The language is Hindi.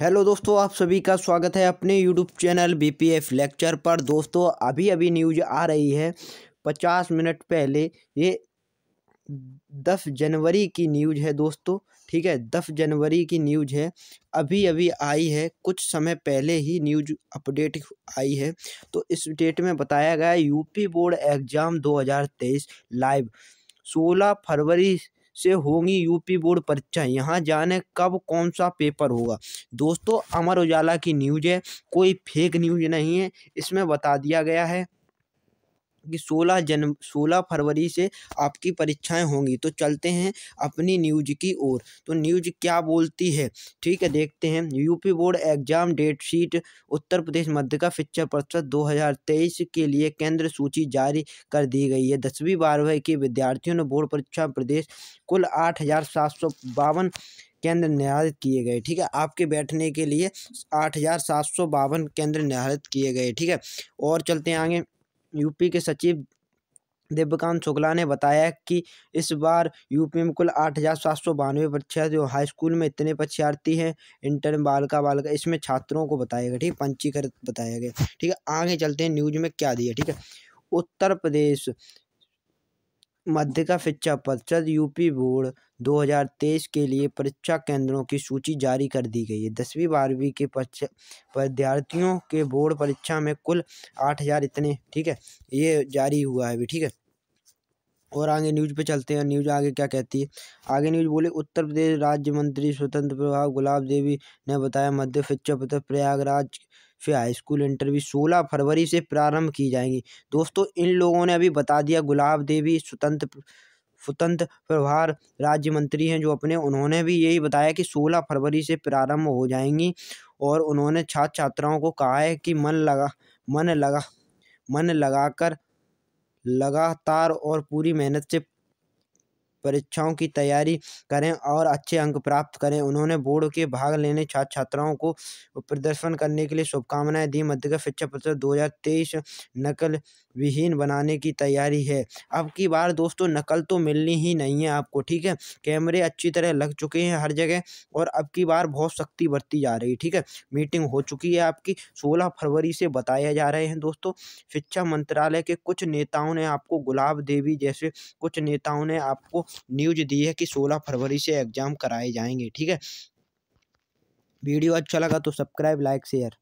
हेलो दोस्तों आप सभी का स्वागत है अपने यूट्यूब चैनल बी लेक्चर पर दोस्तों अभी अभी न्यूज आ रही है पचास मिनट पहले ये दस जनवरी की न्यूज है दोस्तों ठीक है दस जनवरी की न्यूज है अभी अभी आई है कुछ समय पहले ही न्यूज अपडेट आई है तो इस डेट में बताया गया यूपी बोर्ड एग्ज़ाम 2023 लाइव 16 फरवरी से होंगी यूपी बोर्ड परीक्षा यहाँ जाने कब कौन सा पेपर होगा दोस्तों अमर उजाला की न्यूज़ है कोई फेक न्यूज़ नहीं है इसमें बता दिया गया है आपकी 16 जन 16 फरवरी से आपकी परीक्षाएं होंगी तो चलते हैं अपनी न्यूज की ओर तो न्यूज क्या बोलती है ठीक है देखते हैं UP board exam date sheet Uttar Pradesh मध्य का शिक्षा परिषद दो के लिए केंद्र सूची जारी कर दी गई है दसवीं बारहवीं के विद्यार्थियों ने बोर्ड परीक्षा प्रदेश कुल आठ हज़ार सात सौ बावन केंद्र निर्धारित किए गए ठीक है आपके बैठने के लिए आठ हज़ार सात सौ बावन केंद्र निर्धारित किए गए ठीक है और चलते हैं आगे यूपी के सचिव दिव्यकांत शुक्ला ने बताया कि इस बार यूपी में कुल आठ हज़ार सात सौ बानवे परीक्षार्थी जो हाई स्कूल में इतने परीक्षार्थी हैं इंटर बालका बालिका बालिका इसमें छात्रों को बताया गया ठीक है पंजीकृत बताया गया ठीक है आगे चलते हैं न्यूज में क्या दिया ठीक है उत्तर प्रदेश मध्यका शिक्षा परिषद यूपी बोर्ड 2023 के लिए परीक्षा केंद्रों की सूची जारी कर दी गई है दसवीं बारहवीं के विद्यार्थियों के बोर्ड परीक्षा में कुल आठ हज़ार इतने ठीक है ये जारी हुआ है अभी ठीक है और आगे न्यूज़ पे चलते हैं न्यूज़ आगे क्या कहती है आगे न्यूज़ बोले उत्तर प्रदेश राज्य मंत्री स्वतंत्र प्रभाव गुलाब देवी ने बताया मध्य शिक्षा प्रयागराज फिर हाई स्कूल इंटरव्यू सोलह फरवरी से प्रारंभ की जाएंगी दोस्तों इन लोगों ने अभी बता दिया गुलाब देवी स्वतंत्र स्वतंत्र प्रभार राज्य मंत्री हैं जो अपने उन्होंने भी यही बताया कि सोलह फरवरी से प्रारंभ हो जाएंगी और उन्होंने छात्र छात्राओं को कहा है कि मन लगा मन लगा मन लगाकर लगातार और पूरी मेहनत से परीक्षाओं की तैयारी करें और अच्छे अंक प्राप्त करें उन्होंने बोर्ड के भाग लेने छात्र छात्राओं को प्रदर्शन करने के लिए शुभकामनाएं दी मध्यगत शिक्षा परिषद दो हज़ार तेईस नकल विहीन बनाने की तैयारी है अब की बार दोस्तों नकल तो मिलनी ही नहीं है आपको ठीक है कैमरे अच्छी तरह लग चुके हैं हर जगह और अब की बार बहुत सख्ती बरती जा रही है ठीक है मीटिंग हो चुकी है आपकी सोलह फरवरी से बताया जा रहे हैं दोस्तों शिक्षा मंत्रालय के कुछ नेताओं ने आपको गुलाब देवी जैसे कुछ नेताओं ने आपको न्यूज दी है कि सोलह फरवरी से एग्ज़ाम कराए जाएंगे ठीक है वीडियो अच्छा लगा तो सब्सक्राइब लाइक शेयर